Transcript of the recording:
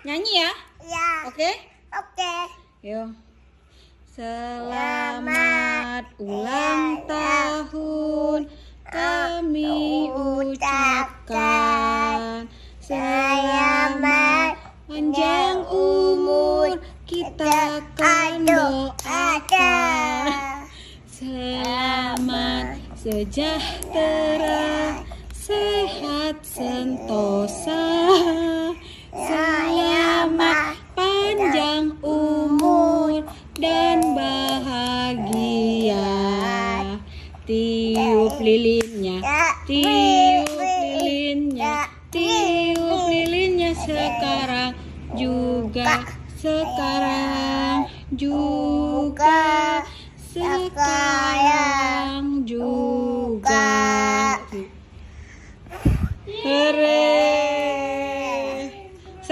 Nyanyi ya? Ya. Oke? Oke. Okay. Yuk. Selamat, ya, ulang ya, tahun ya. kami ucapkan. Selamat panjang umur kita akan doakan. Selamat sejahtera, sehat sentosa. tiup lilinnya, tiup lilinnya, tiup lilinnya sekarang juga, sekarang juga, sekarang juga.